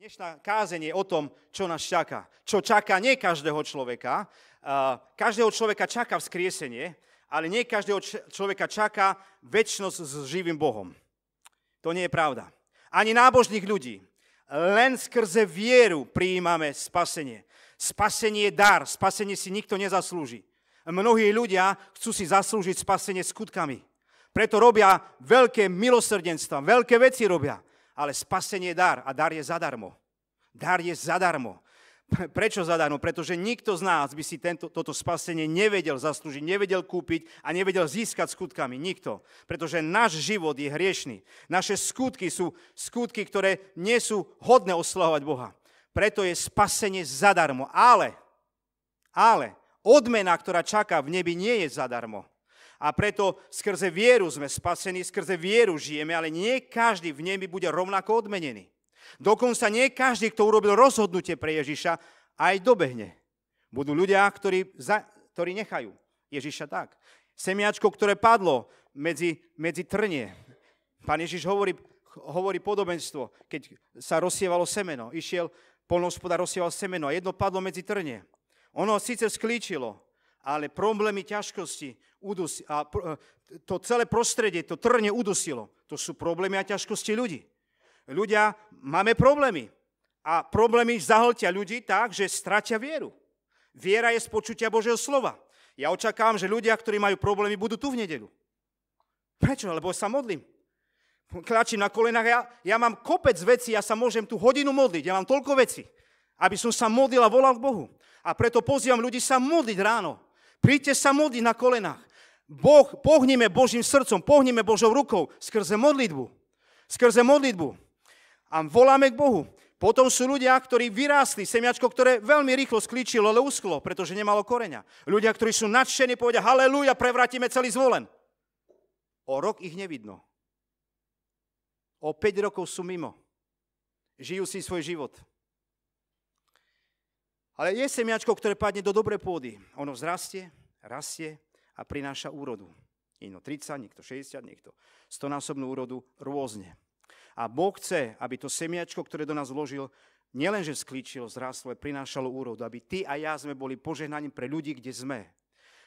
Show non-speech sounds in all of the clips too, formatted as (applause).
Dnešná kázeň je o tom, čo nás čaká. Čo čaká nie každého človeka. Eh, každého človeka čaká vzkriesenie, ale nie každého človeka čaká väčšnosť s živým Bohom. To nie je pravda. Ani nábožných ľudí. Len skrze vieru prijímame spasenie. Spasenie je dar, spasenie si nikto nezaslúži. Mnohí ľudia chcú si zaslúžiť spasenie skutkami. Preto robia veľké milosrdenstva, veľké veci robia ale spasenie je dar a dar je zadarmo. Dar je zadarmo. (laughs) Prečo zadarmo? Pretože nikto z nás by si tento, toto spasenie nevedel zaslúžiť, nevedel kúpiť a nevedel získať skutkami. Nikto. Pretože náš život je hriešný. Naše skutky sú skutky, ktoré nie sú hodné oslavovať Boha. Preto je spasenie zadarmo. Ale, ale odmena, ktorá čaká v nebi, nie je zadarmo. A preto skrze vieru sme spasení, skrze vieru žijeme, ale nie každý v nebi bude rovnako odmenený. Dokonca nie každý, kto urobil rozhodnutie pre Ježiša, aj dobehne. Budú ľudia, ktorí, za, ktorí nechajú Ježiša tak. Semiačko, ktoré padlo medzi, medzi trnie. Pán Ježiš hovorí, hovorí podobenstvo, keď sa rozsievalo semeno. Išiel polnohospodár, rozsieval semeno a jedno padlo medzi trnie. Ono síce sklíčilo, ale problémy, ťažkosti udusi, a e, to celé prostredie, to trne udusilo. To sú problémy a ťažkosti ľudí. Ľudia, máme problémy. A problémy zahltia ľudí tak, že stratia vieru. Viera je z Božieho slova. Ja očakávam, že ľudia, ktorí majú problémy, budú tu v nedeľu. Prečo? Lebo sa modlím. Klačím na kolenách, ja, ja mám kopec veci ja sa môžem tu hodinu modliť, ja mám toľko veci, aby som sa modlil a volal k Bohu. A preto pozývam ľudí sa modliť ráno, Príďte sa modliť na kolenách. Boh, pohnime Božím srdcom, pohnime Božou rukou skrze modlitbu. Skrze modlitbu. A voláme k Bohu. Potom sú ľudia, ktorí vyrástli semiačko, ktoré veľmi rýchlo sklíčilo, ale usklo, pretože nemalo koreňa. Ľudia, ktorí sú nadšení, povedia, halelúja, prevrátime celý zvolen. O rok ich nevidno. O 5 rokov sú mimo. Žijú si svoj život. Ale je semiačko, ktoré padne do dobrej pôdy. Ono vzrastie, Rasie a prináša úrodu. Niekto 30, niekto 60, niekto 100-násobnú úrodu, rôzne. A Boh chce, aby to semiačko, ktoré do nás vložil, nielenže sklíčilo, zrástlo, ale prinášalo úrodu, aby ty a ja sme boli požehnaním pre ľudí, kde sme.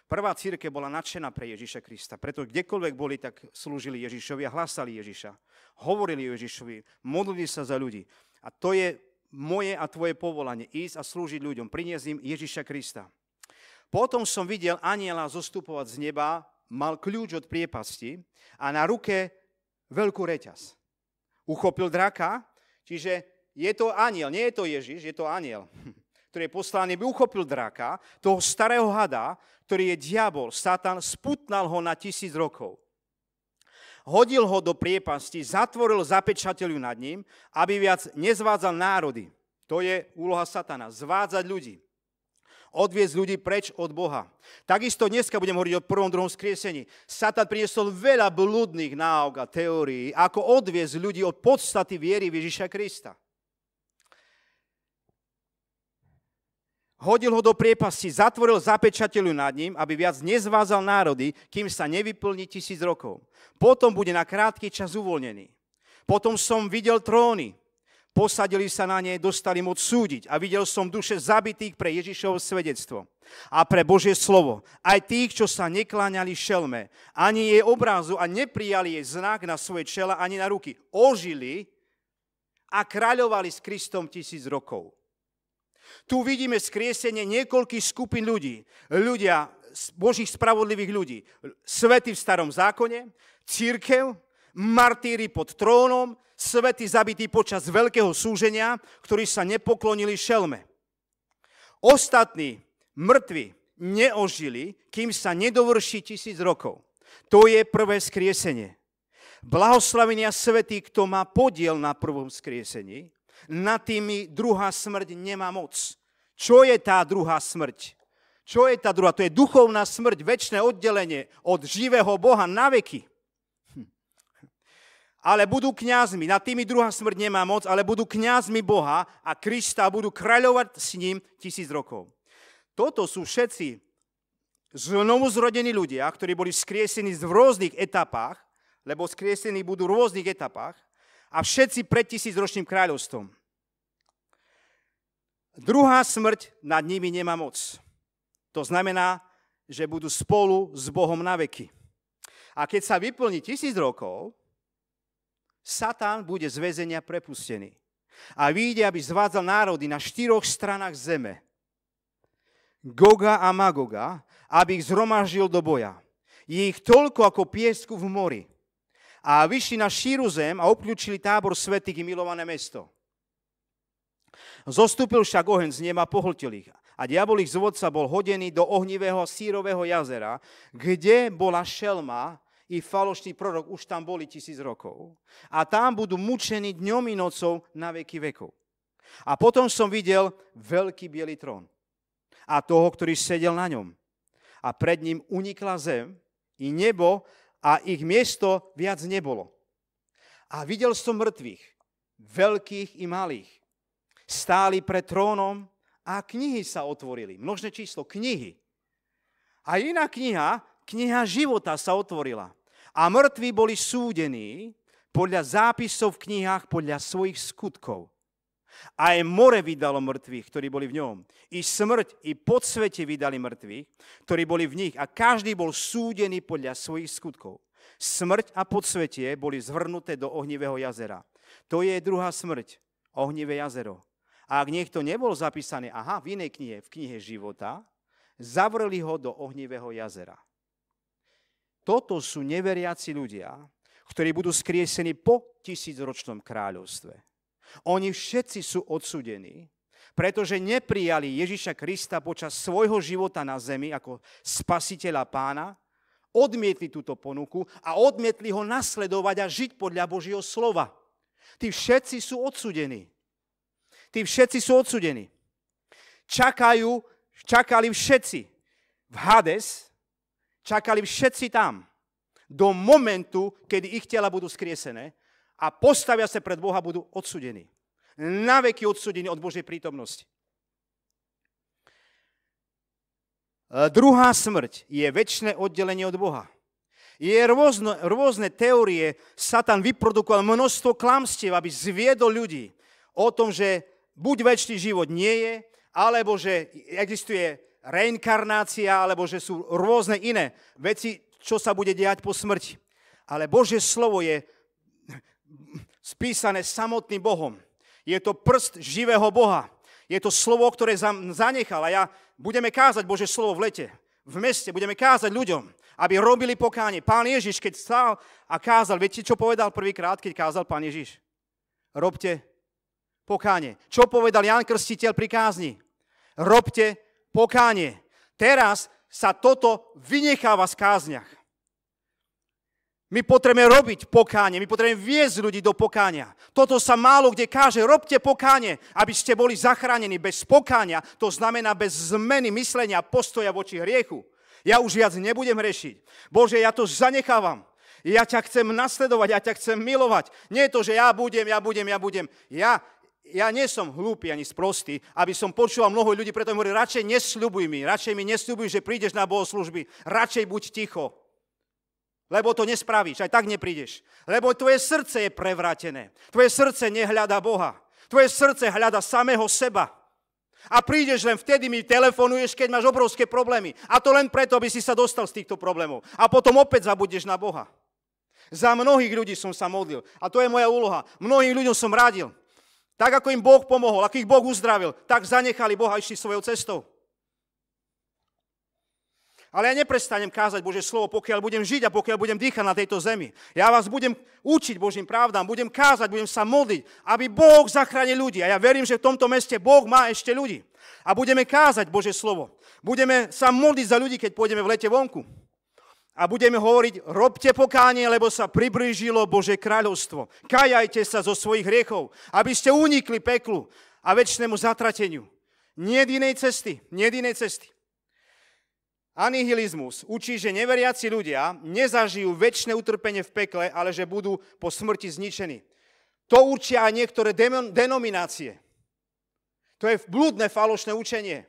Prvá círke bola nadšená pre Ježiša Krista, preto kdekoľvek boli, tak slúžili Ježišovi a hlasali Ježiša. Hovorili Ježišovi, modlili sa za ľudí. A to je moje a tvoje povolanie, ísť a slúžiť ľuďom, priniesť im Ježiša Krista. Potom som videl aniela zostupovať z neba, mal kľúč od priepasti a na ruke veľkú reťaz. Uchopil draka, čiže je to aniel, nie je to Ježiš, je to aniel, (laughs) ktorý je poslaný, by uchopil draka, toho starého hada, ktorý je diabol, Satan, sputnal ho na tisíc rokov. Hodil ho do priepasti, zatvoril zapečateľu nad ním, aby viac nezvádzal národy. To je úloha Satana, zvádzať ľudí odviesť ľudí preč od Boha. Takisto dneska budem hovoriť o prvom, druhom skriesení. Satan priniesol veľa blúdnych náok a teórií, ako odviesť ľudí od podstaty viery v Ježiša Krista. Hodil ho do priepasti, zatvoril zapečateľu nad ním, aby viac nezvázal národy, kým sa nevyplní tisíc rokov. Potom bude na krátky čas uvoľnený. Potom som videl tróny, Posadili sa na nej, dostali moc súdiť a videl som duše zabitých pre Ježišovo svedectvo a pre Božie slovo. Aj tých, čo sa nekláňali šelme, ani jej obrázu a neprijali jej znak na svoje čela ani na ruky. Ožili a kráľovali s Kristom tisíc rokov. Tu vidíme skriesenie niekoľkých skupín ľudí. Ľudia, božích spravodlivých ľudí. Svety v starom zákone, církev, martíri pod trónom, svety zabití počas veľkého súženia, ktorí sa nepoklonili šelme. Ostatní mŕtvi neožili, kým sa nedovrší tisíc rokov. To je prvé skriesenie. Blahoslavenia svety, kto má podiel na prvom skriesení, na tými druhá smrť nemá moc. Čo je tá druhá smrť? Čo je tá druhá? To je duchovná smrť, väčšie oddelenie od živého Boha na veky ale budú kňazmi. Nad tými druhá smrť nemá moc, ale budú kňazmi Boha a Krista budú kráľovať s ním tisíc rokov. Toto sú všetci znovu zrodení ľudia, ktorí boli skriesení v rôznych etapách, lebo skriesení budú v rôznych etapách, a všetci pred tisícročným kráľovstvom. Druhá smrť nad nimi nemá moc. To znamená, že budú spolu s Bohom na veky. A keď sa vyplní tisíc rokov, Satan bude z väzenia prepustený. A vyjde, aby zvádzal národy na štyroch stranách zeme. Goga a Magoga, aby ich zromažil do boja. Je ich toľko ako piesku v mori. A vyšli na šíru zem a obklúčili tábor svetých i milované mesto. Zostúpil však oheň z neba a pohltil ich. A diabol ich zvodca bol hodený do ohnivého sírového jazera, kde bola šelma i falošný prorok už tam boli tisíc rokov. A tam budú mučení dňom i nocou na veky vekov. A potom som videl veľký biely trón a toho, ktorý sedel na ňom. A pred ním unikla zem i nebo a ich miesto viac nebolo. A videl som mŕtvych, veľkých i malých. Stáli pred trónom a knihy sa otvorili. Množné číslo, knihy. A iná kniha, kniha života sa otvorila. A mŕtvi boli súdení podľa zápisov v knihách, podľa svojich skutkov. Aj more vydalo mŕtvych, ktorí boli v ňom. I smrť, i podsvete vydali mŕtvych, ktorí boli v nich. A každý bol súdený podľa svojich skutkov. Smrť a podsvetie boli zhrnuté do ohnivého jazera. To je druhá smrť, ohnivé jazero. A ak niekto nebol zapísaný, aha, v inej knihe, v knihe života, zavrli ho do ohnivého jazera. Toto sú neveriaci ľudia, ktorí budú skriesení po tisícročnom kráľovstve. Oni všetci sú odsudení, pretože neprijali Ježiša Krista počas svojho života na zemi ako spasiteľa pána, odmietli túto ponuku a odmietli ho nasledovať a žiť podľa Božieho slova. Tí všetci sú odsudení. Tí všetci sú odsudení. Čakajú, čakali všetci v Hades, Čakali všetci tam do momentu, kedy ich tela budú skriesené a postavia sa pred Boha, budú odsudení. Naveky odsudení od Božej prítomnosti. E, druhá smrť je väčšie oddelenie od Boha. Je rôzne, rôzne teórie, Satan vyprodukoval množstvo klamstiev, aby zviedol ľudí o tom, že buď väčší život nie je, alebo že existuje reinkarnácia, alebo že sú rôzne iné veci, čo sa bude diať po smrti. Ale Božie slovo je spísané samotným Bohom. Je to prst živého Boha. Je to slovo, ktoré zanechal. A ja budeme kázať Bože slovo v lete, v meste, budeme kázať ľuďom, aby robili pokánie. Pán Ježiš, keď stál a kázal, viete, čo povedal prvýkrát, keď kázal pán Ježiš? Robte pokánie. Čo povedal Jan Krstiteľ pri kázni? Robte pokánie. Teraz sa toto vynecháva z kázniach. My potrebujeme robiť pokánie, my potrebujeme viesť ľudí do pokánia. Toto sa málo kde káže, robte pokánie, aby ste boli zachránení. Bez pokánia, to znamená bez zmeny myslenia, postoja voči hriechu. Ja už viac nebudem rešiť. Bože, ja to zanechávam. Ja ťa chcem nasledovať, ja ťa chcem milovať. Nie je to, že ja budem, ja budem, ja budem. Ja ja nie som hlúpy ani sprostý, aby som počúval mnoho ľudí, preto mi hovorí, radšej nesľubuj mi, radšej mi nesľubuj, že prídeš na bohoslužby, radšej buď ticho, lebo to nespravíš, aj tak neprídeš. Lebo tvoje srdce je prevrátené, tvoje srdce nehľada Boha, tvoje srdce hľada samého seba. A prídeš len vtedy, mi telefonuješ, keď máš obrovské problémy. A to len preto, aby si sa dostal z týchto problémov. A potom opäť zabudeš na Boha. Za mnohých ľudí som sa modlil. A to je moja úloha. Mnohým ľuďom som radil. Tak, ako im Boh pomohol, ako ich Boh uzdravil, tak zanechali Boha išli svojou cestou. Ale ja neprestanem kázať Bože slovo, pokiaľ budem žiť a pokiaľ budem dýchať na tejto zemi. Ja vás budem učiť Božím pravdám, budem kázať, budem sa modliť, aby Boh zachránil ľudí. A ja verím, že v tomto meste Boh má ešte ľudí. A budeme kázať Bože slovo. Budeme sa modliť za ľudí, keď pôjdeme v lete vonku a budeme hovoriť, robte pokánie, lebo sa priblížilo Bože kráľovstvo. Kajajte sa zo svojich hriechov, aby ste unikli peklu a väčšnému zatrateniu. Nie inej cesty, nie inej cesty. Anihilizmus učí, že neveriaci ľudia nezažijú väčšie utrpenie v pekle, ale že budú po smrti zničení. To určia aj niektoré denominácie. To je blúdne falošné učenie.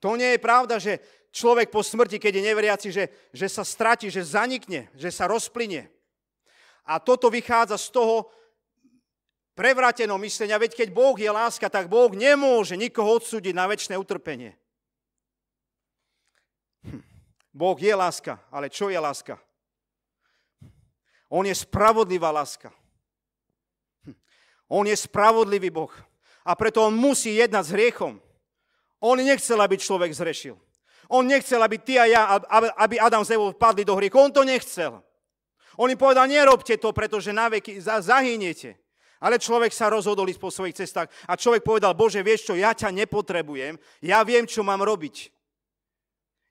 To nie je pravda, že človek po smrti, keď je neveriaci, že, že sa stratí, že zanikne, že sa rozplyne. A toto vychádza z toho prevrateného myslenia, veď keď Boh je láska, tak Boh nemôže nikoho odsúdiť na väčšie utrpenie. Hm. Boh je láska, ale čo je láska? On je spravodlivá láska. Hm. On je spravodlivý Boh. A preto on musí jednať s hriechom. On nechcel, aby človek zrešil. On nechcel, aby ty a ja, aby Adam s Evou padli do hriechu. On to nechcel. On im povedal, nerobte to, pretože na veky zahyniete. Ale človek sa rozhodol ísť po svojich cestách a človek povedal, Bože, vieš čo, ja ťa nepotrebujem, ja viem, čo mám robiť.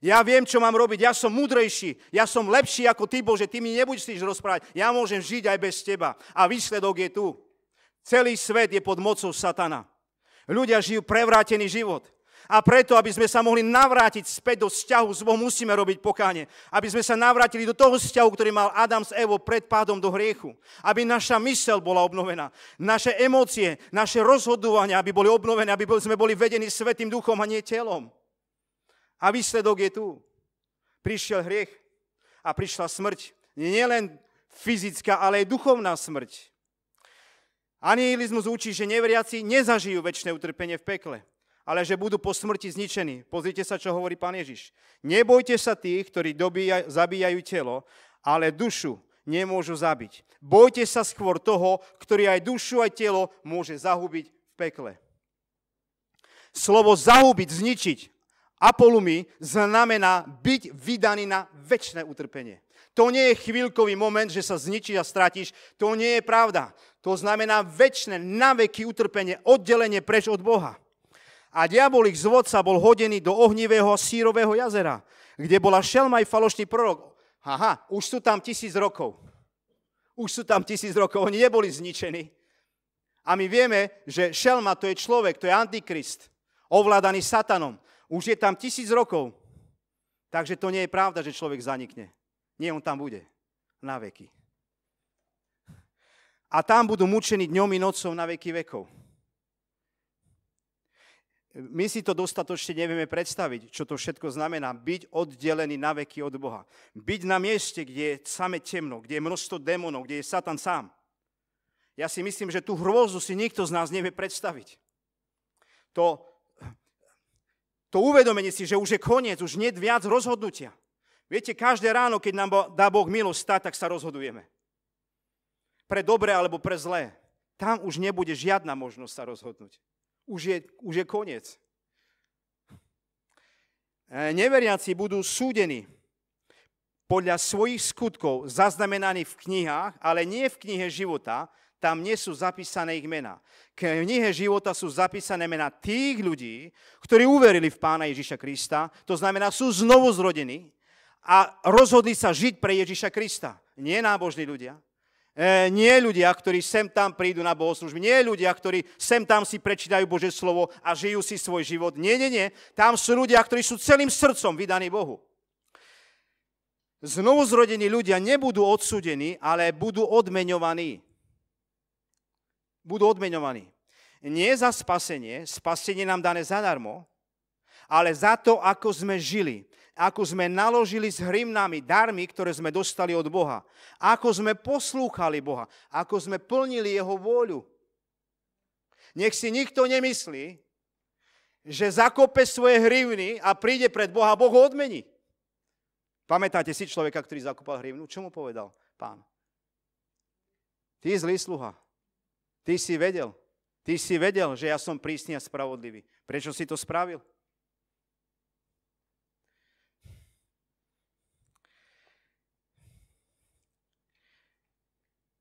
Ja viem, čo mám robiť, ja som múdrejší, ja som lepší ako ty, Bože, ty mi nebudeš nič rozprávať, ja môžem žiť aj bez teba. A výsledok je tu. Celý svet je pod mocou satana. Ľudia žijú prevrátený život. A preto, aby sme sa mohli navrátiť späť do vzťahu s Bohom, musíme robiť pokáne. Aby sme sa navrátili do toho vzťahu, ktorý mal Adam s Evo pred pádom do hriechu. Aby naša mysel bola obnovená. Naše emócie, naše rozhodovania, aby boli obnovené, aby sme boli vedení Svetým duchom a nie telom. A výsledok je tu. Prišiel hriech a prišla smrť. Nielen fyzická, ale aj duchovná smrť. Anihilizmus učí, že neveriaci nezažijú väčšie utrpenie v pekle ale že budú po smrti zničení. Pozrite sa, čo hovorí pán Ježiš. Nebojte sa tých, ktorí dobíja, zabíjajú telo, ale dušu nemôžu zabiť. Bojte sa skôr toho, ktorý aj dušu, aj telo môže zahubiť v pekle. Slovo zahubiť, zničiť, apolumi, znamená byť vydaný na väčšie utrpenie. To nie je chvíľkový moment, že sa zničíš a stratíš. To nie je pravda. To znamená väčšie, naveky utrpenie, oddelenie preč od Boha. A diabol ich zvodca bol hodený do ohnivého sírového jazera, kde bola šelma i falošný prorok. Aha, už sú tam tisíc rokov. Už sú tam tisíc rokov, oni neboli zničení. A my vieme, že šelma to je človek, to je antikrist, ovládaný satanom. Už je tam tisíc rokov. Takže to nie je pravda, že človek zanikne. Nie, on tam bude. Na veky. A tam budú mučení dňom i nocou na veky vekov my si to dostatočne nevieme predstaviť, čo to všetko znamená byť oddelený na veky od Boha. Byť na mieste, kde je same temno, kde je množstvo démonov, kde je Satan sám. Ja si myslím, že tú hrôzu si nikto z nás nevie predstaviť. To, to uvedomenie si, že už je koniec, už nie viac rozhodnutia. Viete, každé ráno, keď nám dá Boh milosť stať, tak sa rozhodujeme. Pre dobré alebo pre zlé. Tam už nebude žiadna možnosť sa rozhodnúť už je, už je koniec. E, neveriaci budú súdení podľa svojich skutkov zaznamenaní v knihách, ale nie v knihe života, tam nie sú zapísané ich mená. V knihe života sú zapísané mená tých ľudí, ktorí uverili v pána Ježiša Krista, to znamená, sú znovu zrodení a rozhodli sa žiť pre Ježiša Krista. Nie nábožní ľudia, E, nie ľudia, ktorí sem tam prídu na bohoslužby, nie ľudia, ktorí sem tam si prečítajú Bože slovo a žijú si svoj život. Nie, nie, nie. Tam sú ľudia, ktorí sú celým srdcom vydaní Bohu. zrodení ľudia nebudú odsudení, ale budú odmeňovaní. Budú odmeňovaní. Nie za spasenie, spasenie nám dané zadarmo, ale za to, ako sme žili ako sme naložili s hrymnami, darmi, ktoré sme dostali od Boha. Ako sme poslúchali Boha, ako sme plnili Jeho vôľu. Nech si nikto nemyslí, že zakope svoje hrivny a príde pred Boha, Boh ho odmení. Pamätáte si človeka, ktorý zakopal hrivnu? Čo mu povedal pán? Ty zlý sluha. Ty si vedel. Ty si vedel, že ja som prísny a spravodlivý. Prečo si to spravil?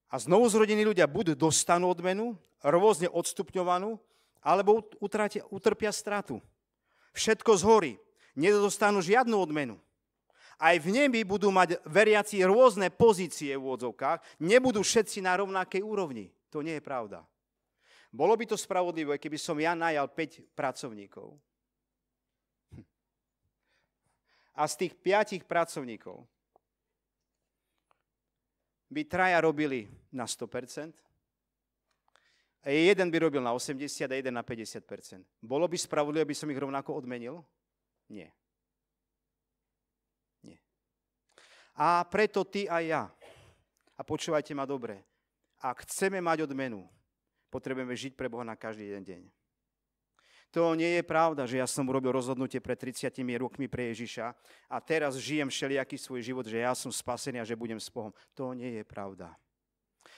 A znovuzrodení ľudia buď dostanú odmenu, rôzne odstupňovanú, alebo utratia, utrpia stratu. Všetko zhorí. Nedostanú žiadnu odmenu. Aj v nebi budú mať veriaci rôzne pozície v úvodzovkách. Nebudú všetci na rovnakej úrovni. To nie je pravda. Bolo by to spravodlivé, keby som ja najal 5 pracovníkov. Hm. A z tých 5 pracovníkov by traja robili na 100%, a jeden by robil na 80 a jeden na 50%. Bolo by spravodlivé, aby som ich rovnako odmenil? Nie. Nie. A preto ty a ja, a počúvajte ma dobre, ak chceme mať odmenu, potrebujeme žiť pre Boha na každý jeden deň. To nie je pravda, že ja som urobil rozhodnutie pred 30 rokmi pre Ježiša a teraz žijem všelijaký svoj život, že ja som spasený a že budem s Bohom. To nie je pravda.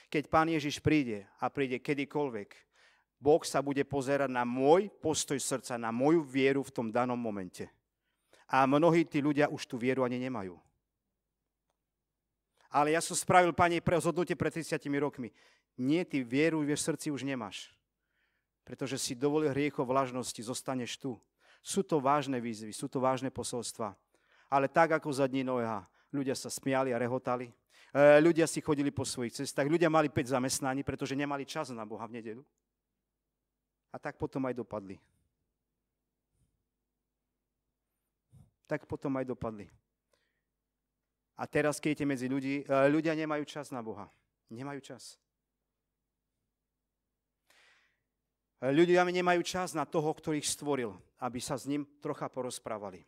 Keď Pán Ježiš príde a príde kedykoľvek, Boh sa bude pozerať na môj postoj srdca, na moju vieru v tom danom momente. A mnohí tí ľudia už tú vieru ani nemajú. Ale ja som spravil, Pane, rozhodnutie pred 30 rokmi. Nie, ty vieru v srdci už nemáš pretože si dovolil hriecho vlažnosti, zostaneš tu. Sú to vážne výzvy, sú to vážne posolstva. Ale tak ako za dní Noeha, ľudia sa smiali a rehotali, e, ľudia si chodili po svojich cestách, ľudia mali 5 zamestnaní, pretože nemali čas na Boha v nedelu. A tak potom aj dopadli. Tak potom aj dopadli. A teraz, keď medzi ľudí, e, ľudia nemajú čas na Boha. Nemajú čas. ľudia nemajú čas na toho, ktorých stvoril, aby sa s ním trocha porozprávali,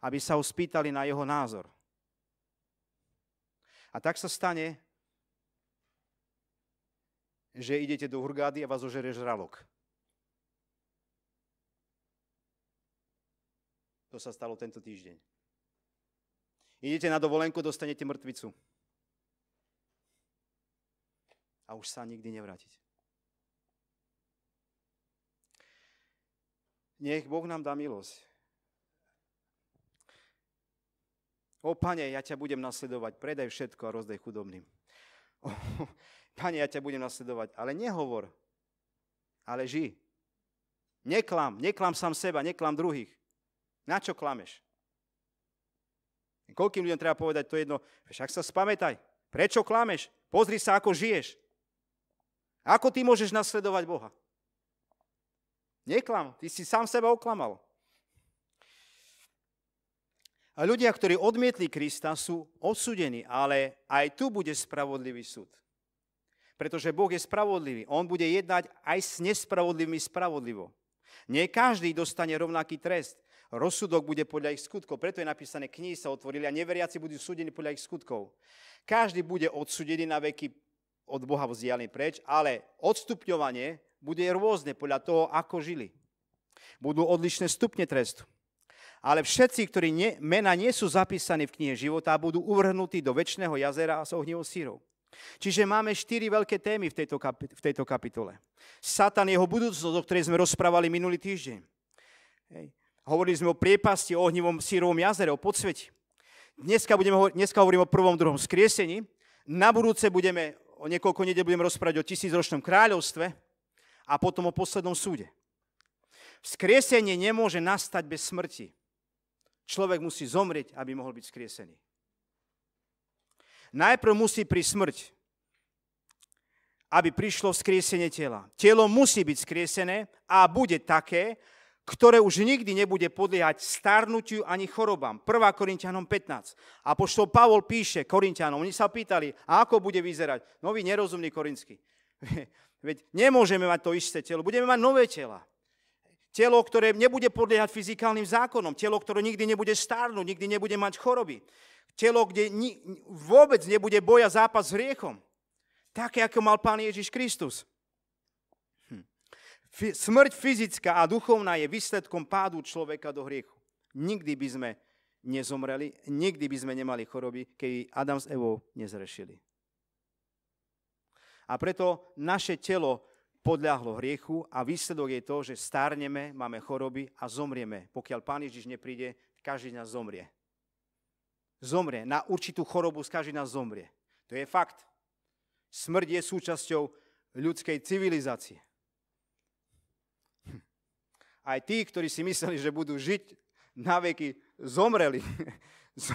aby sa ho spýtali na jeho názor. A tak sa stane, že idete do Hurgády a vás ožere žralok. To sa stalo tento týždeň. Idete na dovolenku, dostanete mŕtvicu. A už sa nikdy nevrátite. Nech Boh nám dá milosť. O pane, ja ťa budem nasledovať, predaj všetko a rozdaj chudobným. O, (laughs) pane, ja ťa budem nasledovať, ale nehovor, ale ži. Neklam, neklam sám seba, neklam druhých. Na čo klameš? Koľkým ľuďom treba povedať to jedno, však sa spamätaj, prečo klameš? Pozri sa, ako žiješ. Ako ty môžeš nasledovať Boha? Neklam, ty si sám seba oklamal. A ľudia, ktorí odmietli Krista, sú odsudení, ale aj tu bude spravodlivý súd. Pretože Boh je spravodlivý. On bude jednať aj s nespravodlivými spravodlivo. Nie každý dostane rovnaký trest. Rozsudok bude podľa ich skutkov. Preto je napísané, knihy sa otvorili a neveriaci budú súdení podľa ich skutkov. Každý bude odsudený na veky od Boha vzdialený preč, ale odstupňovanie bude rôzne podľa toho, ako žili. Budú odlišné stupne trestu. Ale všetci, ktorí nie, mena nie sú zapísaní v knihe života, budú uvrhnutí do väčšného jazera a s ohnivou sírou. Čiže máme štyri veľké témy v tejto, kapi- v tejto kapitole. Satan, jeho budúcnosť, o ktorej sme rozprávali minulý týždeň. Hej. Hovorili sme o priepasti, o ohnivom sírovom jazere, o podsveti. Dneska, budeme, hovor- dneska hovorím o prvom, druhom skriesení. Na budúce budeme, o niekoľko nedel budeme rozprávať o tisícročnom kráľovstve a potom o poslednom súde. Vzkriesenie nemôže nastať bez smrti. Človek musí zomrieť, aby mohol byť skriesený. Najprv musí prísť smrť, aby prišlo vzkriesenie tela. Telo musí byť skriesené a bude také, ktoré už nikdy nebude podliehať starnutiu ani chorobám. 1. Korintianom 15. A poštol Pavol píše Korintianom, oni sa pýtali, a ako bude vyzerať? No vy nerozumní (laughs) Veď nemôžeme mať to isté telo, budeme mať nové tela. Telo, ktoré nebude podliehať fyzikálnym zákonom, telo, ktoré nikdy nebude stárnuť, nikdy nebude mať choroby, telo, kde ni- vôbec nebude boja zápas s hriechom, také, ako mal Pán Ježiš Kristus. Hm. F- smrť fyzická a duchovná je výsledkom pádu človeka do hriechu. Nikdy by sme nezomreli, nikdy by sme nemali choroby, keby Adam s Evou nezrešili. A preto naše telo podľahlo hriechu a výsledok je to, že starneme máme choroby a zomrieme. Pokiaľ Pán Ježiš nepríde, každý z nás zomrie. Zomrie. Na určitú chorobu každý z nás zomrie. To je fakt. Smrť je súčasťou ľudskej civilizácie. Hm. Aj tí, ktorí si mysleli, že budú žiť na veky, zomreli.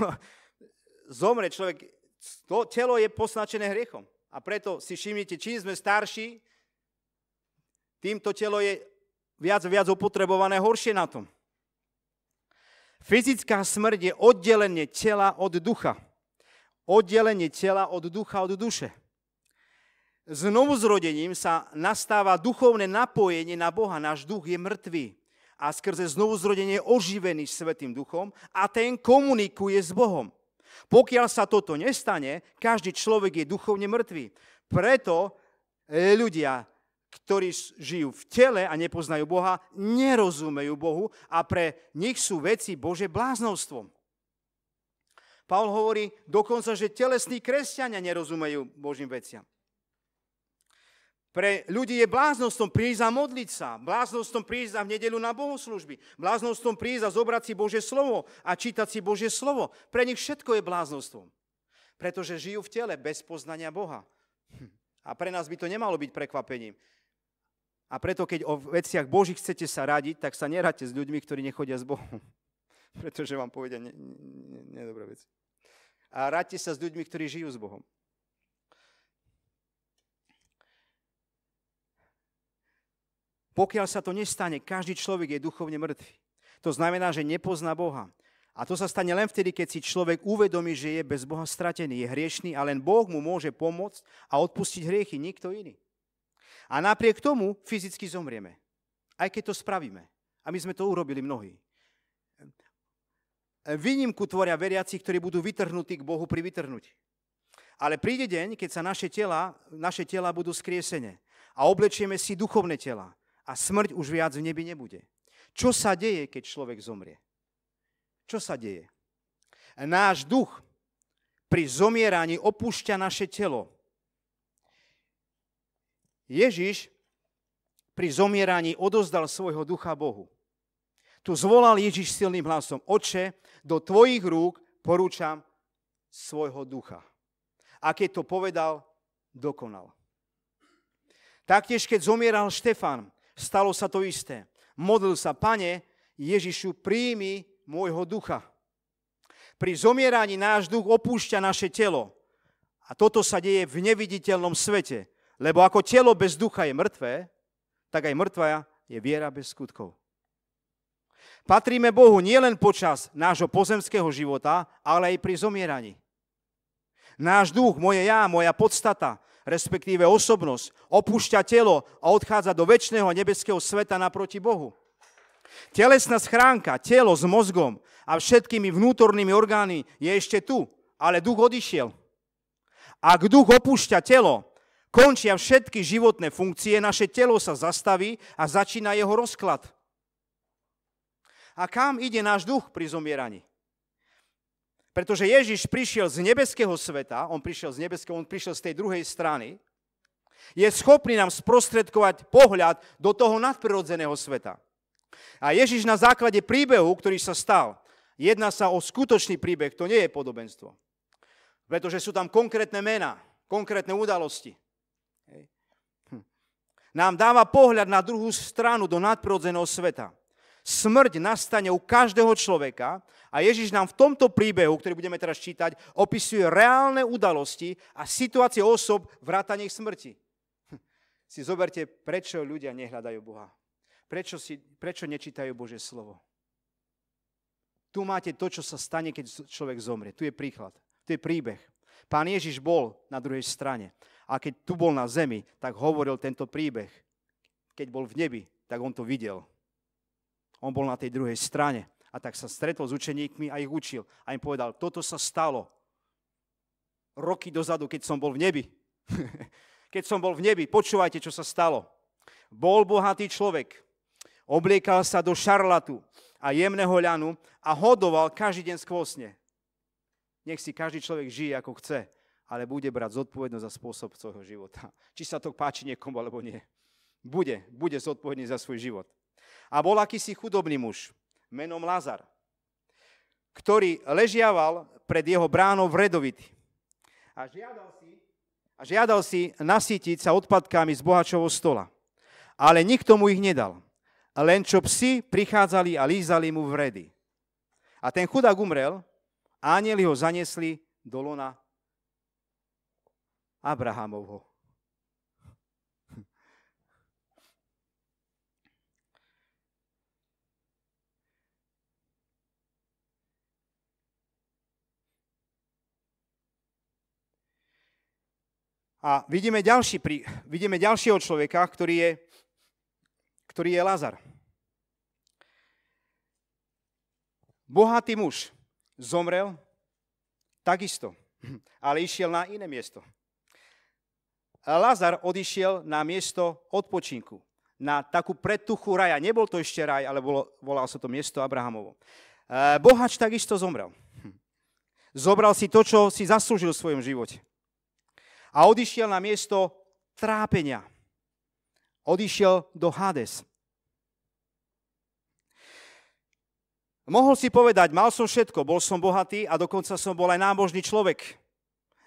(laughs) Zomre človek. To telo je posnačené hriechom. A preto si všimnite, čím sme starší, tým to telo je viac a viac opotrebované horšie na tom. Fyzická smrť je oddelenie tela od ducha. Oddelenie tela od ducha, od duše. Znovu zrodením sa nastáva duchovné napojenie na Boha. Náš duch je mŕtvý a skrze znovuzrodenie je oživený Svetým duchom a ten komunikuje s Bohom. Pokiaľ sa toto nestane, každý človek je duchovne mŕtvý. Preto e, ľudia, ktorí žijú v tele a nepoznajú Boha, nerozumejú Bohu a pre nich sú veci Bože bláznostvom. Paul hovorí dokonca, že telesní kresťania nerozumejú Božím veciam. Pre ľudí je bláznostom prísť a modliť sa, bláznostom prísť a v nedelu na bohoslužby, bláznostom prísť a zobrať si Božie slovo a čítať si Božie slovo. Pre nich všetko je bláznostvom, pretože žijú v tele bez poznania Boha. Hm. A pre nás by to nemalo byť prekvapením. A preto, keď o veciach Božích chcete sa radiť, tak sa neradte s ľuďmi, ktorí nechodia s Bohom. (laughs) Pretože vám povedia nedobré ne, ne, ne veci. A radte sa s ľuďmi, ktorí žijú s Bohom. Pokiaľ sa to nestane, každý človek je duchovne mŕtvy. To znamená, že nepozná Boha. A to sa stane len vtedy, keď si človek uvedomí, že je bez Boha stratený, je hriešný a len Boh mu môže pomôcť a odpustiť hriechy, nikto iný. A napriek tomu fyzicky zomrieme. Aj keď to spravíme. A my sme to urobili mnohí. Výnimku tvoria veriaci, ktorí budú vytrhnutí k Bohu pri vytrhnutí. Ale príde deň, keď sa naše tela, naše tela budú skriesene a oblečieme si duchovné tela a smrť už viac v nebi nebude. Čo sa deje, keď človek zomrie? Čo sa deje? Náš duch pri zomieraní opúšťa naše telo. Ježiš pri zomieraní odozdal svojho ducha Bohu. Tu zvolal Ježiš silným hlasom, oče, do tvojich rúk porúčam svojho ducha. A keď to povedal, dokonal. Taktiež, keď zomieral Štefan, stalo sa to isté. Modlil sa, pane, Ježišu, príjmi môjho ducha. Pri zomieraní náš duch opúšťa naše telo. A toto sa deje v neviditeľnom svete. Lebo ako telo bez ducha je mŕtvé, tak aj mŕtva je viera bez skutkov. Patríme Bohu nielen počas nášho pozemského života, ale aj pri zomieraní. Náš duch, moje ja, moja podstata, respektíve osobnosť, opúšťa telo a odchádza do väčšného nebeského sveta naproti Bohu. Telesná schránka, telo s mozgom a všetkými vnútornými orgány je ešte tu, ale duch odišiel. Ak duch opúšťa telo, končia všetky životné funkcie, naše telo sa zastaví a začína jeho rozklad. A kam ide náš duch pri zomieraní? Pretože Ježiš prišiel z nebeského sveta, on prišiel z nebeského, on prišiel z tej druhej strany, je schopný nám sprostredkovať pohľad do toho nadprirodzeného sveta. A Ježiš na základe príbehu, ktorý sa stal, jedná sa o skutočný príbeh, to nie je podobenstvo. Pretože sú tam konkrétne mená, konkrétne udalosti. Hm. Nám dáva pohľad na druhú stranu do nadprirodzeného sveta. Smrť nastane u každého človeka, a Ježiš nám v tomto príbehu, ktorý budeme teraz čítať, opisuje reálne udalosti a situácie osob vrátane ich smrti. Hm. Si zoberte, prečo ľudia nehľadajú Boha. Prečo, si, prečo nečítajú Božie slovo. Tu máte to, čo sa stane, keď človek zomrie. Tu je príklad. Tu je príbeh. Pán Ježiš bol na druhej strane. A keď tu bol na zemi, tak hovoril tento príbeh. Keď bol v nebi, tak on to videl. On bol na tej druhej strane. A tak sa stretol s učeníkmi a ich učil. A im povedal, toto sa stalo roky dozadu, keď som bol v nebi. (laughs) keď som bol v nebi, počúvajte, čo sa stalo. Bol bohatý človek, obliekal sa do šarlatu a jemného ľanu a hodoval každý deň skvosne. Nech si každý človek žije, ako chce, ale bude brať zodpovednosť za spôsob svojho života. (laughs) Či sa to páči niekomu, alebo nie. Bude, bude zodpovedný za svoj život. A bol akýsi chudobný muž menom Lazar, ktorý ležiaval pred jeho bránou v Redovity. A žiadal si, a žiadal si nasýtiť sa odpadkami z bohačovho stola. Ale nikto mu ich nedal. Len čo psi prichádzali a lízali mu vredy. A ten chudák umrel a anieli ho zanesli do lona Abrahamovho. A vidíme, ďalší, vidíme ďalšieho človeka, ktorý je, ktorý je Lazar. Bohatý muž zomrel takisto, (clears throat) ale išiel na iné miesto. Lazar odišiel na miesto odpočinku, na takú pretuchu raja. Nebol to ešte raj, ale bolo, volal sa to miesto Abrahamovo. E, bohač takisto zomrel. Zobral si to, čo si zaslúžil v svojom živote a odišiel na miesto trápenia. Odišiel do Hades. Mohol si povedať, mal som všetko, bol som bohatý a dokonca som bol aj nábožný človek.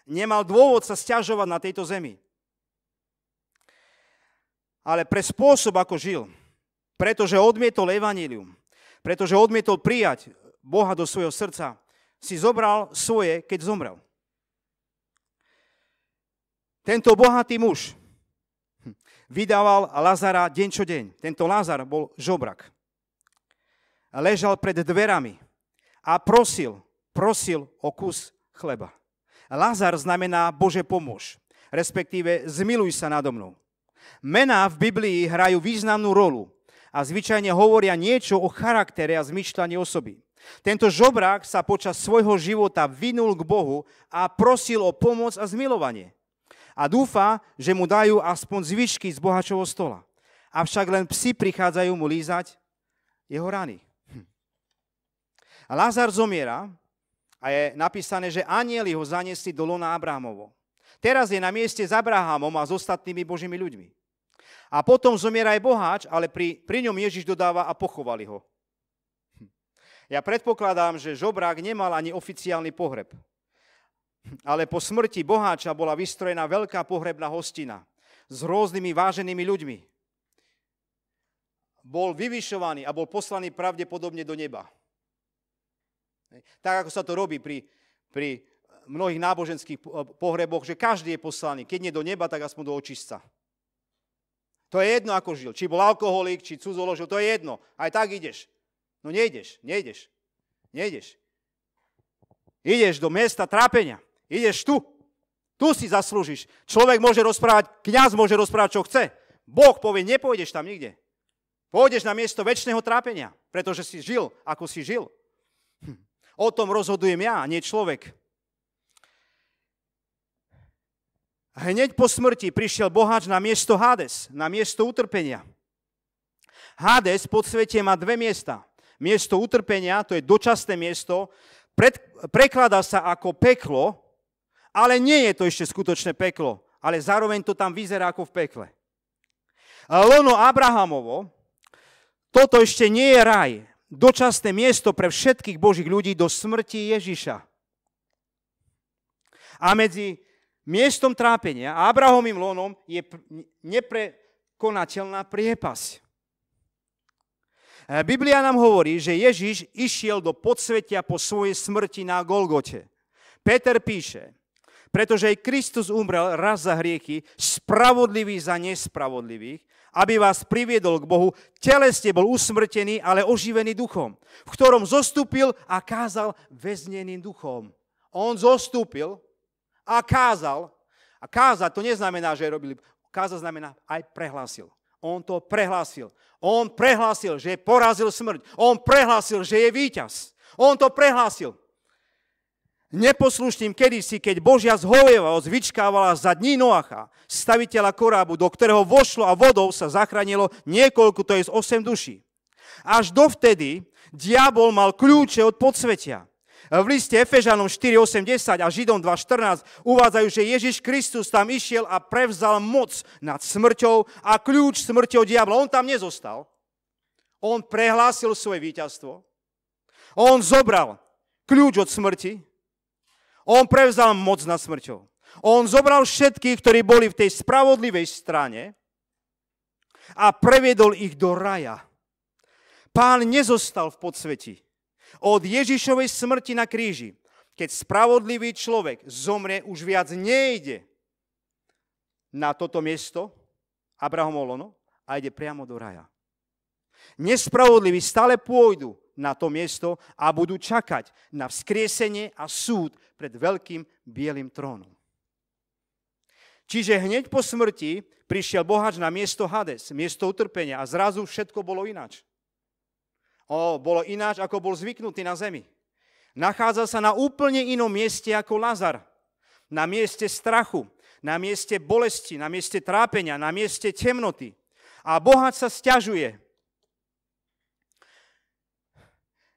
Nemal dôvod sa stiažovať na tejto zemi. Ale pre spôsob, ako žil, pretože odmietol evanílium, pretože odmietol prijať Boha do svojho srdca, si zobral svoje, keď zomrel. Tento bohatý muž vydával Lazara deň čo deň. Tento Lazar bol žobrak. Ležal pred dverami a prosil, prosil o kus chleba. Lazar znamená Bože pomôž, respektíve zmiluj sa nado mnou. Mená v Biblii hrajú významnú rolu a zvyčajne hovoria niečo o charaktere a zmyšľaní osoby. Tento žobrák sa počas svojho života vynul k Bohu a prosil o pomoc a zmilovanie a dúfa, že mu dajú aspoň zvyšky z bohačovho stola. Avšak len psi prichádzajú mu lízať jeho rany. Hm. A Lázar zomiera a je napísané, že anieli ho zaniesli do lona Abrahamovo. Teraz je na mieste s Abrahamom a s ostatnými božími ľuďmi. A potom zomiera aj boháč, ale pri, pri ňom Ježiš dodáva a pochovali ho. Hm. Ja predpokladám, že žobrák nemal ani oficiálny pohreb. Ale po smrti boháča bola vystrojená veľká pohrebná hostina s rôznymi váženými ľuďmi. Bol vyvyšovaný a bol poslaný pravdepodobne do neba. Tak ako sa to robí pri, pri mnohých náboženských pohreboch, že každý je poslaný. Keď nie do neba, tak aspoň do očistca. To je jedno, ako žil. Či bol alkoholik, či cudzoložil, to je jedno. Aj tak ideš. No nejdeš, nejdeš, nejdeš. Ideš do mesta trápenia. Ideš tu. Tu si zaslúžiš. Človek môže rozprávať, kňaz môže rozprávať, čo chce. Boh povie, nepôjdeš tam nikde. Pôjdeš na miesto väčšného trápenia, pretože si žil, ako si žil. Hm. O tom rozhodujem ja, nie človek. Hneď po smrti prišiel boháč na miesto Hades, na miesto utrpenia. Hades pod svete má dve miesta. Miesto utrpenia, to je dočasné miesto, pred, prekladá sa ako peklo, ale nie je to ešte skutočné peklo, ale zároveň to tam vyzerá ako v pekle. Lono Abrahamovo, toto ešte nie je raj, dočasné miesto pre všetkých Božích ľudí do smrti Ježiša. A medzi miestom trápenia a Abrahomým lonom je neprekonateľná priepas. E, Biblia nám hovorí, že Ježiš išiel do podsvetia po svojej smrti na Golgote. Peter píše, pretože aj Kristus umrel raz za hriechy, spravodlivý za nespravodlivých, aby vás priviedol k Bohu. Telesne bol usmrtený, ale oživený duchom, v ktorom zostúpil a kázal väzneným duchom. On zostúpil a kázal. A kázať to neznamená, že robili. Kázať znamená aj prehlásil. On to prehlásil. On prehlásil, že porazil smrť. On prehlásil, že je víťaz. On to prehlásil neposlušným kedysi, keď Božia zhovievavosť vyčkávala za dní Noacha, staviteľa korábu, do ktorého vošlo a vodou sa zachránilo niekoľko, to je z 8 duší. Až dovtedy diabol mal kľúče od podsvetia. V liste Efežanom 4.80 a Židom 2.14 uvádzajú, že Ježiš Kristus tam išiel a prevzal moc nad smrťou a kľúč od diabla. On tam nezostal. On prehlásil svoje víťazstvo. On zobral kľúč od smrti, on prevzal moc nad smrťou. On zobral všetkých, ktorí boli v tej spravodlivej strane a previedol ich do raja. Pán nezostal v podsveti. Od Ježišovej smrti na kríži, keď spravodlivý človek zomrie, už viac nejde na toto miesto, Abrahamovo lono, a ide priamo do raja. Nespravodliví stále pôjdu na to miesto a budú čakať na vzkriesenie a súd pred veľkým bielým trónom. Čiže hneď po smrti prišiel bohač na miesto Hades, miesto utrpenia a zrazu všetko bolo ináč. O, bolo ináč, ako bol zvyknutý na zemi. Nachádzal sa na úplne inom mieste ako Lazar. Na mieste strachu, na mieste bolesti, na mieste trápenia, na mieste temnoty. A bohač sa stiažuje,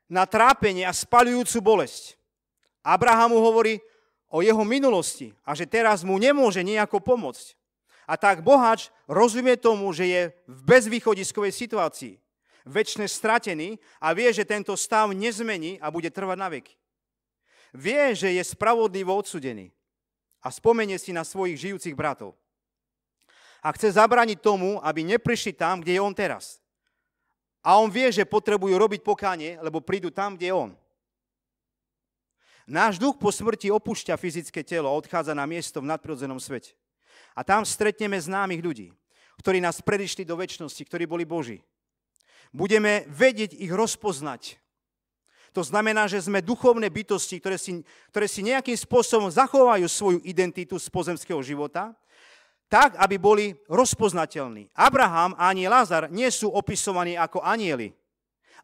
na trápenie a spaľujúcu bolesť. Abraham mu hovorí o jeho minulosti a že teraz mu nemôže nejako pomôcť. A tak bohač rozumie tomu, že je v bezvýchodiskovej situácii, väčšine stratený a vie, že tento stav nezmení a bude trvať na veky. Vie, že je spravodlivo odsudený a spomenie si na svojich žijúcich bratov. A chce zabraniť tomu, aby neprišli tam, kde je on teraz. A on vie, že potrebujú robiť pokánie, lebo prídu tam, kde je on. Náš duch po smrti opúšťa fyzické telo a odchádza na miesto v nadprirodzenom svete. A tam stretneme známych ľudí, ktorí nás predišli do väčšnosti, ktorí boli Boží. Budeme vedieť ich rozpoznať. To znamená, že sme duchovné bytosti, ktoré si, ktoré si nejakým spôsobom zachovajú svoju identitu z pozemského života, tak, aby boli rozpoznateľní. Abraham ani Lázar nie sú opisovaní ako anieli,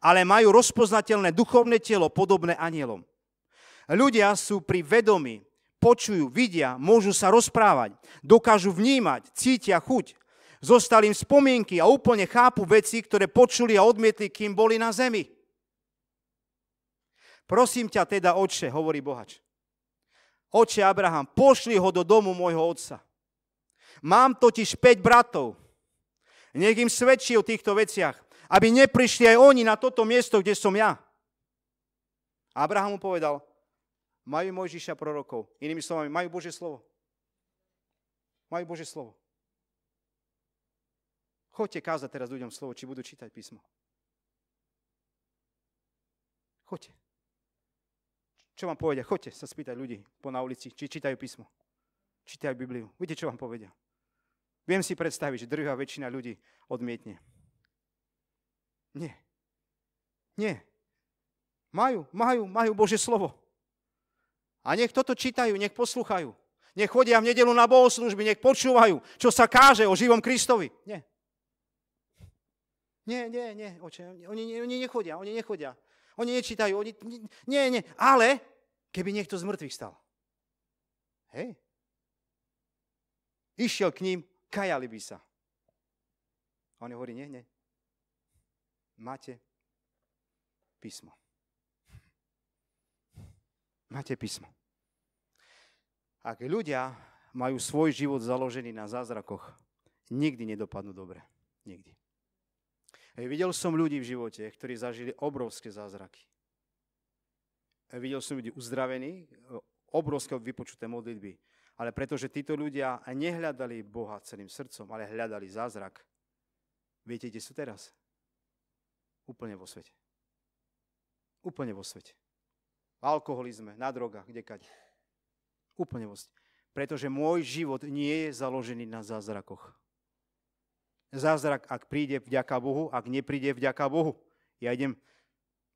ale majú rozpoznateľné duchovné telo podobné anielom. Ľudia sú pri vedomí, počujú, vidia, môžu sa rozprávať, dokážu vnímať, cítia chuť. Zostali im spomienky a úplne chápu veci, ktoré počuli a odmietli, kým boli na zemi. Prosím ťa teda, oče, hovorí bohač. Oče Abraham, pošli ho do domu môjho otca Mám totiž 5 bratov. Nech im svedčí o týchto veciach, aby neprišli aj oni na toto miesto, kde som ja. Abraham mu povedal, majú Mojžiša prorokov. Inými slovami, majú Božie slovo. Majú Božie slovo. Choďte kázať teraz ľuďom slovo, či budú čítať písmo. Choďte. Čo vám povedia? Choďte sa spýtať ľudí po na ulici, či čítajú písmo. Čítajú Bibliu. Viete, čo vám povedia? Viem si predstaviť, že druhá väčšina ľudí odmietne. Nie. Nie. Majú, majú, majú Bože slovo. A nech toto čítajú, nech posluchajú. Nech chodia v nedelu na bohoslužby, nech počúvajú, čo sa káže o živom Kristovi. Nie. Nie, nie, nie, oče, oni, oni nechodia, oni nechodia. Oni nečítajú, oni... Nie, nie, ale keby niekto z mŕtvych stal. Hej. Išiel k ním, kajali by sa. A on hovorí, nie, nie. Máte písmo. Máte písmo. Ak ľudia majú svoj život založený na zázrakoch, nikdy nedopadnú dobre. Nikdy. Hej, videl som ľudí v živote, ktorí zažili obrovské zázraky. Hej, videl som ľudí uzdravených, obrovské vypočuté modlitby ale pretože títo ľudia nehľadali Boha celým srdcom, ale hľadali zázrak. Viete, kde sú teraz? Úplne vo svete. Úplne vo svete. V alkoholizme, na drogách, kdekade. Úplne vo svete. Pretože môj život nie je založený na zázrakoch. Zázrak, ak príde, vďaka Bohu, ak nepríde, vďaka Bohu. Ja idem,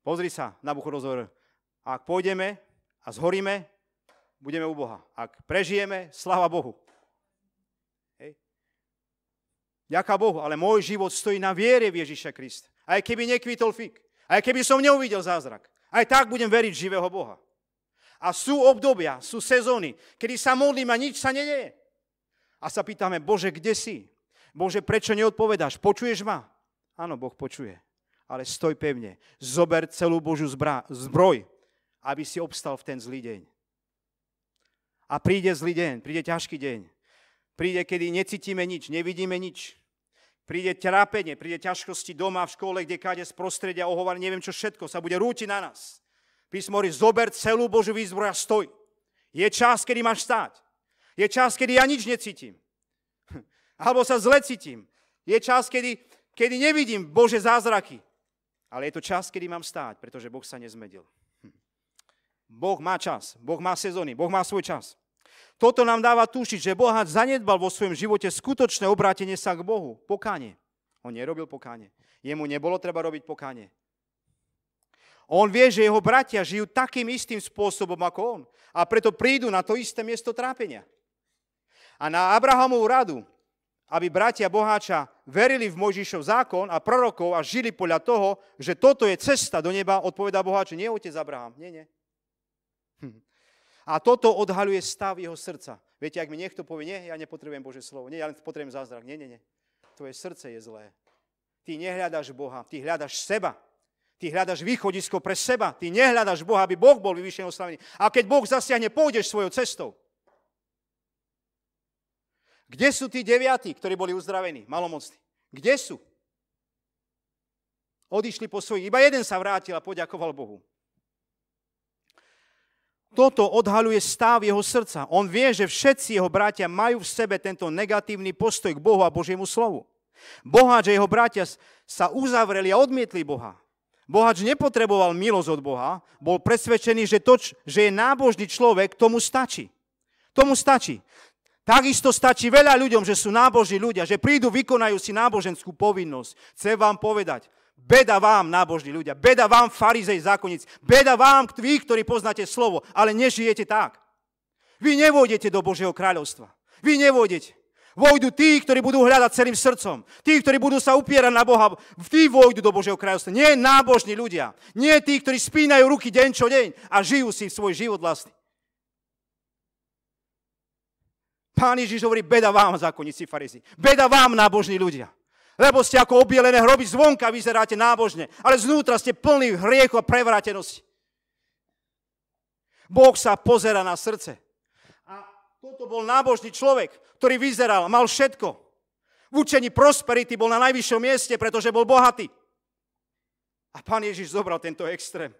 pozri sa, na Buchodozor, ak pôjdeme a zhoríme, budeme u Boha. Ak prežijeme, sláva Bohu. Hej. Ďaká Bohu, ale môj život stojí na viere v Ježiša Krista. Aj keby nekvítol fik, aj keby som neuvidel zázrak, aj tak budem veriť živého Boha. A sú obdobia, sú sezóny, kedy sa modlím a nič sa nedeje. A sa pýtame, Bože, kde si? Bože, prečo neodpovedáš? Počuješ ma? Áno, Boh počuje. Ale stoj pevne. Zober celú Božiu zbra- zbroj, aby si obstal v ten zlý deň. A príde zlý deň, príde ťažký deň. Príde, kedy necítime nič, nevidíme nič. Príde trápenie, príde ťažkosti doma, v škole, kde káde z prostredia, ohovar, neviem čo všetko, sa bude rútiť na nás. Písmo hovorí, zober celú Božiu výzbroj a stoj. Je čas, kedy máš stáť. Je čas, kedy ja nič necítim. (laughs) Alebo sa zle cítim. Je čas, kedy, kedy nevidím Bože zázraky. Ale je to čas, kedy mám stáť, pretože Boh sa nezmedil. Boh má čas, Boh má sezóny, Boh má svoj čas. Toto nám dáva tušiť, že Boha zanedbal vo svojom živote skutočné obrátenie sa k Bohu, Pokáne. On nerobil pokáne. Jemu nebolo treba robiť pokáne. On vie, že jeho bratia žijú takým istým spôsobom ako on. A preto prídu na to isté miesto trápenia. A na Abrahamovú radu, aby bratia boháča verili v Mojžišov zákon a prorokov a žili podľa toho, že toto je cesta do neba, odpovedá boháč, nie otec Abraham, nie, nie. Hm. A toto odhaľuje stav jeho srdca. Viete, ak mi niekto povie, nie, ja nepotrebujem Bože slovo, nie, ja len potrebujem zázrak. Nie, nie, nie. Tvoje srdce je zlé. Ty nehľadaš Boha, ty hľadaš seba. Ty hľadaš východisko pre seba. Ty nehľadaš Boha, aby Boh bol vyvýšený oslavený. A keď Boh zasiahne, pôjdeš svojou cestou. Kde sú tí deviatí, ktorí boli uzdravení, malomocní? Kde sú? Odišli po svojich. Iba jeden sa vrátil a poďakoval Bohu. Toto odhaluje stav jeho srdca. On vie, že všetci jeho bratia majú v sebe tento negatívny postoj k Bohu a Božiemu slovu. Boháč a jeho bratia sa uzavreli a odmietli Boha. Bohač nepotreboval milosť od Boha, bol presvedčený, že to, že je nábožný človek, tomu stačí. Tomu stačí. Takisto stačí veľa ľuďom, že sú nábožní ľudia, že prídu, vykonajú si náboženskú povinnosť. Chcem vám povedať, Beda vám, nábožní ľudia, beda vám, farizej, zákonníci, beda vám, vy, ktorí poznáte slovo, ale nežijete tak. Vy nevojdete do Božieho kráľovstva. Vy nevojdete. Vojdu tí, ktorí budú hľadať celým srdcom. Tí, ktorí budú sa upierať na Boha, tí vojdu do Božieho kráľovstva. Nie nábožní ľudia. Nie tí, ktorí spínajú ruky deň čo deň a žijú si svoj život vlastný. Pán Ježiš hovorí, beda vám, zákonníci farizi. Beda vám, nábožní ľudia. Lebo ste ako obielené hroby zvonka vyzeráte nábožne, ale znútra ste plní hriechu a prevrátenosti. Boh sa pozera na srdce. A toto bol nábožný človek, ktorý vyzeral, mal všetko. V učení prosperity bol na najvyššom mieste, pretože bol bohatý. A pán Ježiš zobral tento extrém.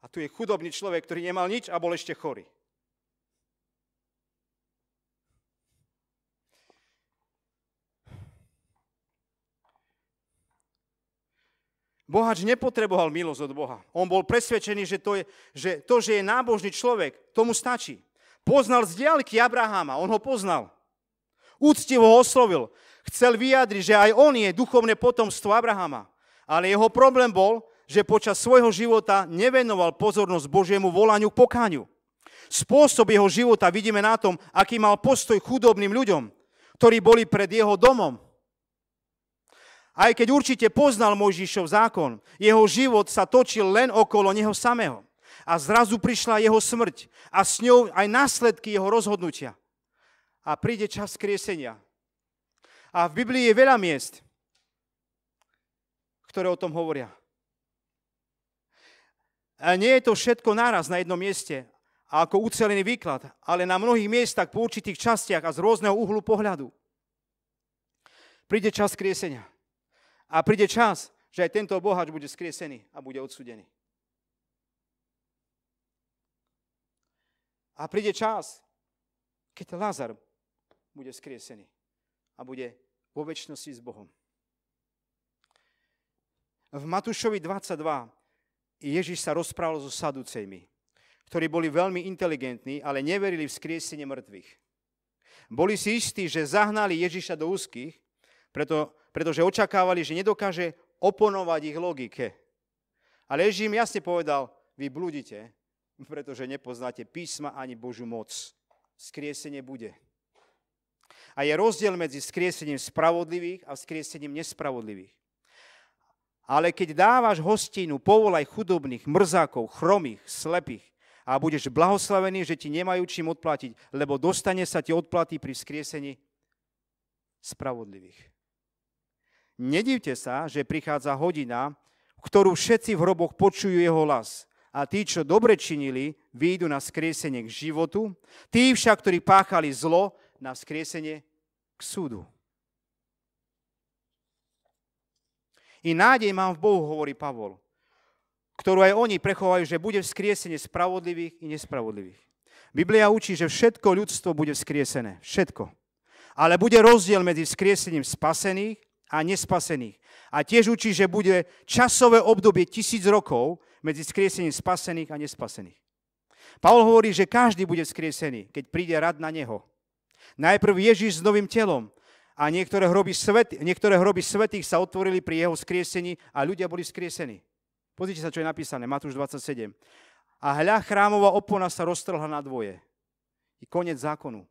A tu je chudobný človek, ktorý nemal nič a bol ešte chorý. Bohač nepotreboval milosť od Boha. On bol presvedčený, že to, je, že to, že je nábožný človek, tomu stačí. Poznal z diálky Abraháma, on ho poznal. Úctivo ho oslovil. Chcel vyjadriť, že aj on je duchovné potomstvo Abrahama. Ale jeho problém bol, že počas svojho života nevenoval pozornosť Božiemu volaniu k pokáňu. Spôsob jeho života vidíme na tom, aký mal postoj chudobným ľuďom, ktorí boli pred jeho domom. Aj keď určite poznal Mojžišov zákon, jeho život sa točil len okolo neho samého. A zrazu prišla jeho smrť a s ňou aj následky jeho rozhodnutia. A príde čas kriesenia. A v Biblii je veľa miest, ktoré o tom hovoria. A nie je to všetko naraz na jednom mieste a ako ucelený výklad, ale na mnohých miestach po určitých častiach a z rôzneho uhlu pohľadu. Príde čas kriesenia. A príde čas, že aj tento bohač bude skriesený a bude odsudený. A príde čas, keď Lázar bude skriesený a bude vo väčšnosti s Bohom. V Matúšovi 22 Ježiš sa rozprával so saducejmi, ktorí boli veľmi inteligentní, ale neverili v skriesenie mŕtvych. Boli si istí, že zahnali Ježiša do úzkých, preto pretože očakávali, že nedokáže oponovať ich logike. Ale Ježiš im jasne povedal, vy blúdite, pretože nepoznáte písma ani Božú moc. Skriesenie bude. A je rozdiel medzi skriesením spravodlivých a skriesením nespravodlivých. Ale keď dávaš hostinu, povolaj chudobných, mrzákov, chromých, slepých a budeš blahoslavený, že ti nemajú čím odplatiť, lebo dostane sa ti odplaty pri skriesení spravodlivých. Nedivte sa, že prichádza hodina, v ktorú všetci v hroboch počujú jeho hlas. A tí, čo dobre činili, výjdu na skriesenie k životu, tí však, ktorí páchali zlo, na skriesenie k súdu. I nádej mám v Bohu, hovorí Pavol, ktorú aj oni prechovajú, že bude vzkriesenie spravodlivých i nespravodlivých. Biblia učí, že všetko ľudstvo bude vzkriesené. Všetko. Ale bude rozdiel medzi vzkriesením spasených a nespasených. A tiež učí, že bude časové obdobie tisíc rokov medzi skriesením spasených a nespasených. Pavol hovorí, že každý bude skriesený, keď príde rad na neho. Najprv Ježiš s novým telom a niektoré hroby, svet, niektoré hroby svetých sa otvorili pri jeho skriesení a ľudia boli skriesení. Pozrite sa, čo je napísané, Matúš 27. A hľa chrámová opona sa roztrhla na dvoje. I koniec zákonu.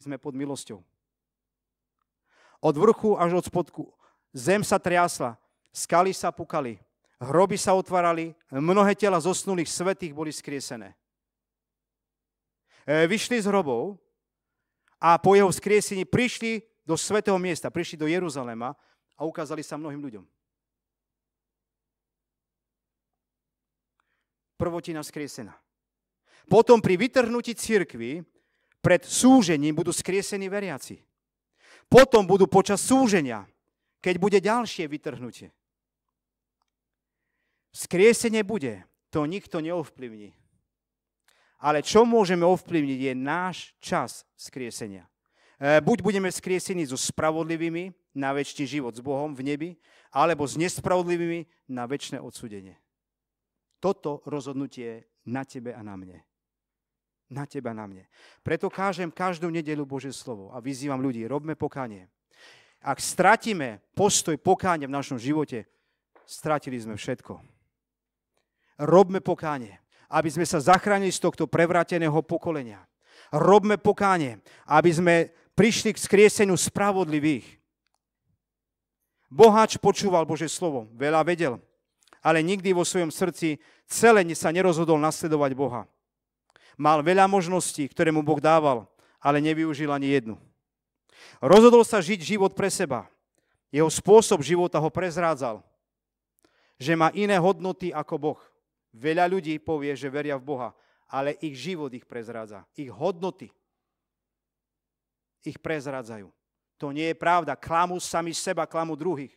Sme pod milosťou. Od vrchu až od spodku. Zem sa triasla, skaly sa pukali, hroby sa otvárali, mnohé tela zosnulých svetých boli skriesené. E, vyšli z hrobov a po jeho skriesení prišli do svetého miesta, prišli do Jeruzalema a ukázali sa mnohým ľuďom. Prvotina skriesená. Potom pri vytrhnutí cirkvy pred súžením budú skriesení veriaci. Potom budú počas súženia, keď bude ďalšie vytrhnutie. Skriesenie bude, to nikto neovplyvní. Ale čo môžeme ovplyvniť je náš čas skriesenia. E, buď budeme skriesení so spravodlivými na väčší život s Bohom v nebi, alebo s nespravodlivými na väčšie odsudenie. Toto rozhodnutie je na tebe a na mne. Na teba, na mne. Preto kážem každú nedelu Božie slovo a vyzývam ľudí, robme pokanie. Ak stratíme postoj pokáne v našom živote, stratili sme všetko. Robme pokánie, aby sme sa zachránili z tohto prevráteného pokolenia. Robme pokánie, aby sme prišli k skrieseniu spravodlivých. Boháč počúval Bože slovo, veľa vedel, ale nikdy vo svojom srdci celene sa nerozhodol nasledovať Boha. Mal veľa možností, ktoré mu Boh dával, ale nevyužil ani jednu. Rozhodol sa žiť život pre seba. Jeho spôsob života ho prezrádzal, že má iné hodnoty ako Boh. Veľa ľudí povie, že veria v Boha, ale ich život ich prezrádza. Ich hodnoty ich prezrádzajú. To nie je pravda. Klamú sami seba, klamú druhých.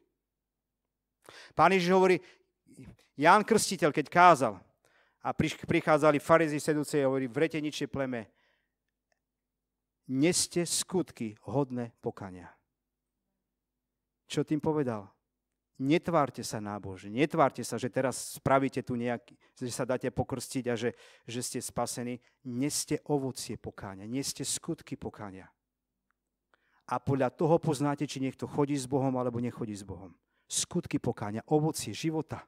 Pán Ježiš hovorí, Ján Krstiteľ, keď kázal, a prichádzali farizí sedúcej a hovorí, vrete ničie pleme, neste skutky hodné pokania. Čo tým povedal? Netvárte sa nábožne, netvárte sa, že teraz spravíte tu nejaký, že sa dáte pokrstiť a že, že ste spasení. Neste ovocie pokáňa, neste skutky pokáňa. A podľa toho poznáte, či niekto chodí s Bohom alebo nechodí s Bohom. Skutky pokáňa, ovocie života.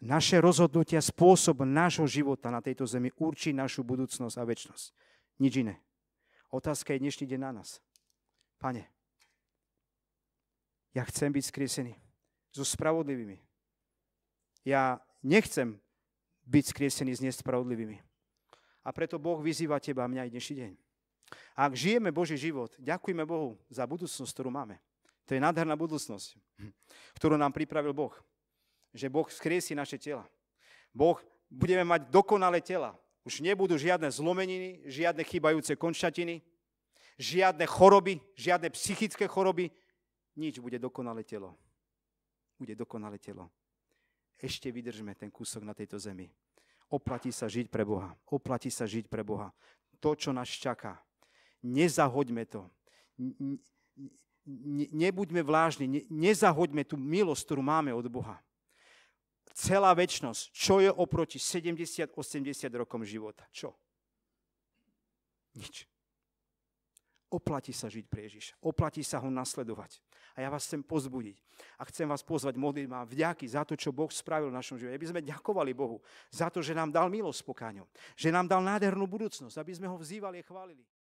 Naše rozhodnutia, spôsob nášho života na tejto zemi určí našu budúcnosť a väčnosť. Nič iné. Otázka je dnešný deň na nás. Pane, ja chcem byť skriesený so spravodlivými. Ja nechcem byť skriesený s nespravodlivými. A preto Boh vyzýva teba a mňa aj dnešný deň. A ak žijeme Boží život, ďakujme Bohu za budúcnosť, ktorú máme. To je nádherná budúcnosť, ktorú nám pripravil Boh že Boh skriesí naše tela. Boh, budeme mať dokonalé tela. Už nebudú žiadne zlomeniny, žiadne chýbajúce končatiny, žiadne choroby, žiadne psychické choroby. Nič, bude dokonalé telo. Bude dokonalé telo. Ešte vydržme ten kúsok na tejto zemi. Oplatí sa žiť pre Boha. Oplatí sa žiť pre Boha. To, čo nás čaká. Nezahoďme to. Nebuďme vlážni. Nezahoďme tú milosť, ktorú máme od Boha celá väčnosť. Čo je oproti 70-80 rokom života? Čo? Nič. Oplatí sa žiť pre Ježiša. Oplatí sa ho nasledovať. A ja vás chcem pozbudiť. A chcem vás pozvať modliť vám vďaky za to, čo Boh spravil v našom živote. Aby sme ďakovali Bohu za to, že nám dal milosť pokáňom. Že nám dal nádhernú budúcnosť. Aby sme ho vzývali a chválili.